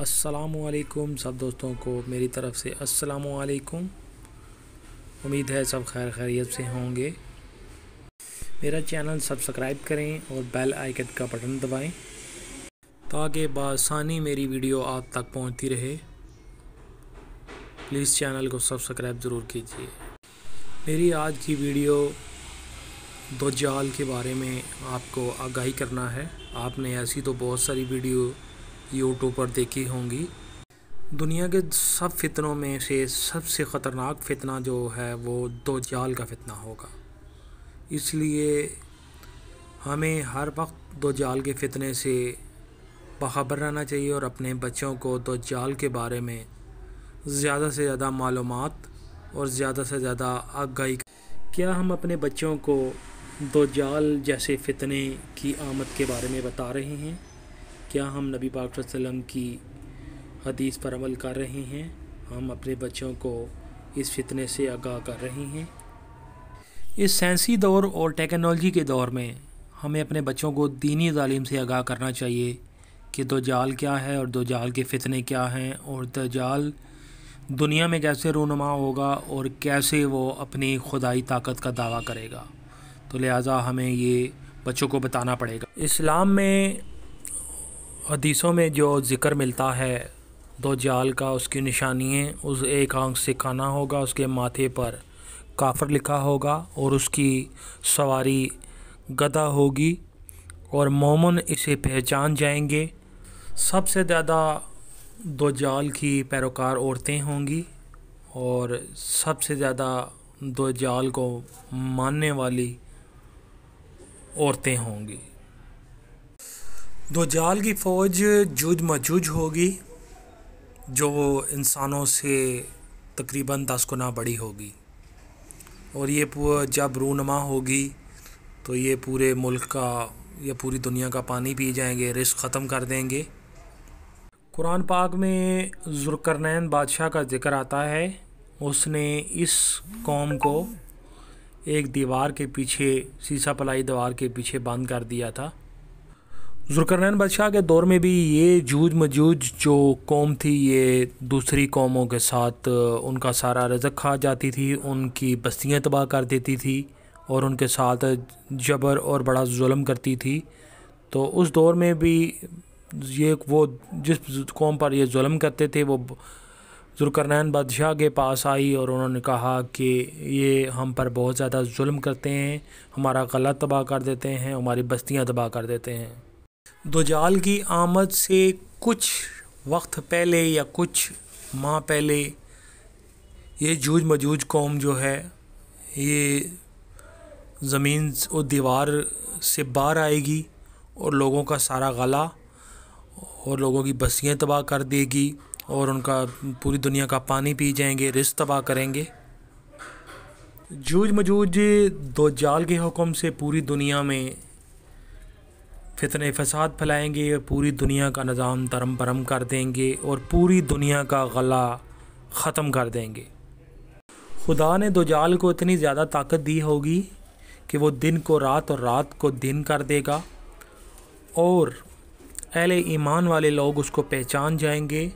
असलकुम सब दोस्तों को मेरी तरफ़ से असलकुम उम्मीद है सब खैर खैरियत से होंगे मेरा चैनल सब्सक्राइब करें और बेल आइकन का बटन दबाएं ताकि बसानी मेरी वीडियो आप तक पहुंचती रहे प्लीज़ चैनल को सब्सक्राइब ज़रूर कीजिए मेरी आज की वीडियो दो जाल के बारे में आपको आगाही करना है आपने ऐसी तो बहुत सारी वीडियो यूट्यूब पर देखी होंगी दुनिया के सब फितनों में से सबसे ख़तरनाक फितना जो है वो दो जाल का फितना होगा इसलिए हमें हर वक्त दो जाल के फितने से बाखबर रहना चाहिए और अपने बच्चों को दो जाल के बारे में ज़्यादा से ज़्यादा मालूम और ज़्यादा से ज़्यादा आगाही क्या हम अपने बच्चों को दो जाल जैसे फितने की आमद के बारे में बता रहे हैं क्या हम नबी पाक वसल्लम की हदीस पर अमल कर रहे हैं हम अपने बच्चों को इस फितने से आगाह कर रहे हैं इस साइंसी दौर और टेक्नोलॉजी के दौर में हमें अपने बच्चों को दीनी तालीम से आगाह करना चाहिए कि दो जाल क्या है और दो जाल के फितने क्या हैं और दो जाल दुनिया में कैसे रूनमा होगा और कैसे वो अपनी खुदाई ताकत का दावा करेगा तो लिहाजा हमें ये बच्चों को बताना पड़ेगा इस्लाम में हदीसों में जो ज़िक्र मिलता है दो जाल का उसकी निशानियाँ उस एक आंख से खाना होगा उसके माथे पर काफर लिखा होगा और उसकी सवारी गदा होगी और मोमन इसे पहचान जाएंगे सबसे ज़्यादा दो जाल की पैरोकार औरतें होंगी और सबसे ज़्यादा दो जाल को मानने वाली औरतें होंगी दो जाल की फ़ौज जूझ मजूज होगी जो इंसानों से तकरीबन दस गुना बड़ी होगी और ये जब रूनमा होगी तो ये पूरे मुल्क का या पूरी दुनिया का पानी पी जाएंगे रिस्क ख़त्म कर देंगे कुरान पाक में जुरकरनैन बादशाह का जिक्र आता है उसने इस कौम को एक दीवार के पीछे सीसा पलाई दीवार के पीछे बंद कर दिया था जुलकरनैन बादशाह के दौर में भी ये जूझ मजूझ जो कौम थी ये दूसरी कौमों के साथ उनका सारा रजक खा जाती थी उनकी बस्तियाँ तबाह कर देती थी और उनके साथ जबर और बड़ा जुल्म करती थी तो उस दौर में भी ये वो जिस कौम पर ये जुल्म करते थे वो जुलकरनैन बादशाह के पास आई और उन्होंने कहा कि ये हम पर बहुत ज़्यादा जुल्म करते हैं हमारा गला तबाह कर देते हैं हमारी बस्तियाँ तबाह कर देते हैं दुजाल की आमद से कुछ वक्त पहले या कुछ माह पहले ये जूझ मजूझ कौम जो है ये ज़मीन और दीवार से बाहर आएगी और लोगों का सारा गला और लोगों की बस्तियाँ तबाह कर देगी और उनका पूरी दुनिया का पानी पी जाएंगे रिस तबाह करेंगे जूझ मजूझ दो जाल के हुक्म से पूरी दुनिया में फितने फसाद फैलाएंगे और पूरी दुनिया का निज़ाम तरम परम कर देंगे और पूरी दुनिया का गला ख़त्म कर देंगे खुदा ने जाल को इतनी ज़्यादा ताकत दी होगी कि वो दिन को रात और रात को दिन कर देगा और अहल ईमान वाले लोग उसको पहचान जाएंगे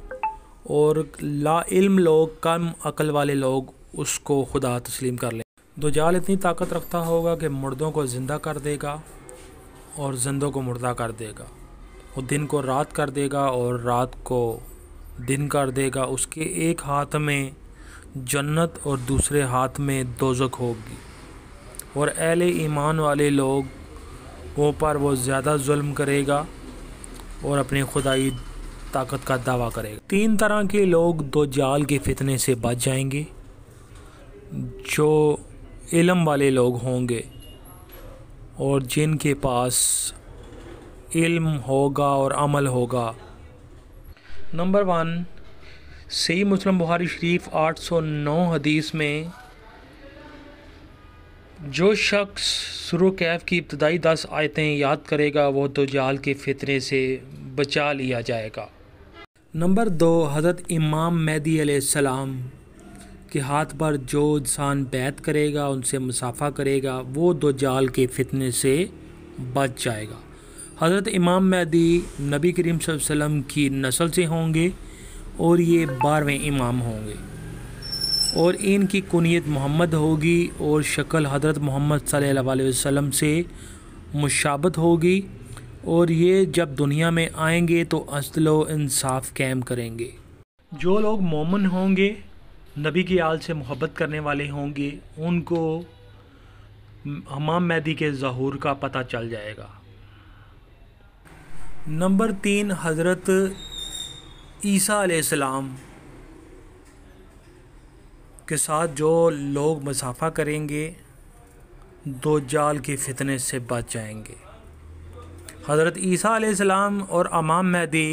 और ला इल्म लोग कम अकल वाले लोग उसको खुदा तस्लीम कर लें जाल इतनी ताकत रखता होगा कि मर्दों को ज़िंदा कर देगा और ज़िंदों को मुर्दा कर देगा वो दिन को रात कर देगा और रात को दिन कर देगा उसके एक हाथ में जन्नत और दूसरे हाथ में दोजक होगी और अहल ईमान वाले लोग वो पर वो ज़्यादा जुल्म करेगा और अपनी खुदाई ताकत का दावा करेगा तीन तरह के लोग दो जाल के फितने से बच जाएंगे जो इलम वाले लोग होंगे और जिनके पास इल्म होगा और अमल होगा नंबर वन सही मुस्लिम बुहारी शरीफ 809 हदीस में जो शख्स शुरू कैफ की इब्तदाई दस आयतें याद करेगा वह तो जाल के फितरे से बचा लिया जाएगा नंबर दो हज़रत इमाम मेहदी सलाम कि हाथ पर जो इंसान बैत करेगा उनसे मुसाफ़ा करेगा वो दो जाल के फितने से बच जाएगा हज़रत इमाम महदी नबी करीम वसम की नस्ल से होंगे और ये बारहवें इमाम होंगे और इनकी कुनीत मोहम्मद होगी और शक्ल हज़रत मोहम्मद सल्लल्लाहु वसल्लम से मुशाबत होगी और ये जब दुनिया में आएंगे तो असलो इंसाफ कैम करेंगे जो लोग मोमन होंगे नबी की आल से मोहब्बत करने वाले होंगे उनको हमाम मैदी के जहूर का पता चल जाएगा नंबर तीन हज़रत ईसा सलाम के साथ जो लोग मसाफ़ा करेंगे दो जाल के फितने से बच जाएंगे हज़रत ईसा सलाम और अमाम मैदी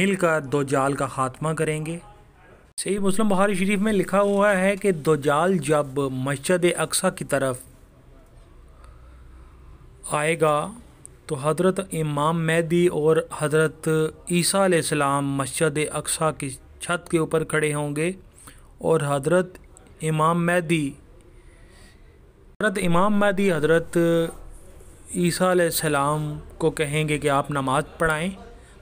मिलकर दो जाल का ख़ात्मा करेंगे सही मुस्लिम बुखारी शरीफ में लिखा हुआ है कि दोजाल जब मस्जिद अक्सा की तरफ आएगा तो हज़रत इमाम मैदी और हज़रत ईसा सलाम मस्जिद अक्सा की छत के ऊपर खड़े होंगे और हज़रत इमाम मैदी हज़रत इमाम मैदी हज़रत ईसा को कहेंगे कि आप नमाज़ पढ़ाएं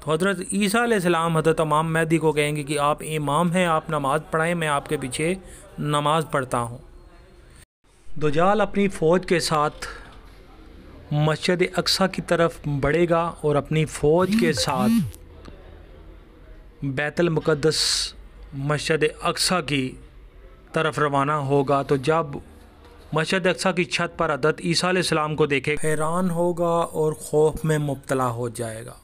तो हज़रत ईसा आसमाम हज़रत तमाम मैदी को कहेंगे कि आप इमाम हैं आप नमाज़ पढ़ाएँ मैं आपके पीछे नमाज़ पढ़ता हूँ दुजाल अपनी फ़ौज के साथ मस्जिद अक्सा की तरफ बढ़ेगा और अपनी फ़ौज के साथ बैतल मुक़दस मस्जिद अक्सा की तरफ रवाना होगा तो जब मस्जिद अक्सा की छत पर अदत ईसा को देखे हैरान होगा और खौफ में मुबतला हो जाएगा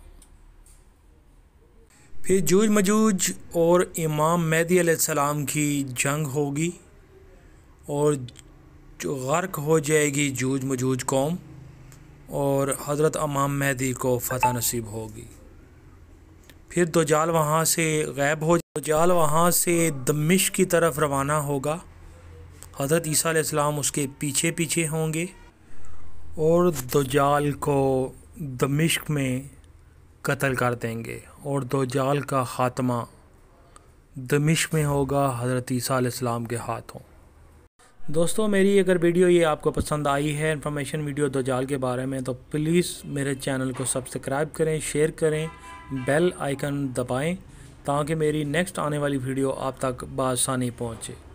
फिर जूज मजूज और इमाम मेहदी आसमाम की जंग होगी और गर्क हो जाएगी जूज मजूज कौम और हज़रत इमाम मेहदी को फ़तह नसीब होगी फिर दो जाल वहाँ से गैब हो जाए जाल वहाँ से दमिश की तरफ रवाना होगा हज़रत ईसीम उसके पीछे पीछे होंगे और दो जाल को दमिश्क में कत्ल कर देंगे और दो जाल का ख़ात्मा दमिश में होगा हज़रत ईसीम के हाथों दोस्तों मेरी अगर वीडियो ये आपको पसंद आई है इन्फॉर्मेशन वीडियो दो जाल के बारे में तो प्लीज़ मेरे चैनल को सब्सक्राइब करें शेयर करें बेल आइकन दबाएं ताकि मेरी नेक्स्ट आने वाली वीडियो आप तक बासानी पहुँचे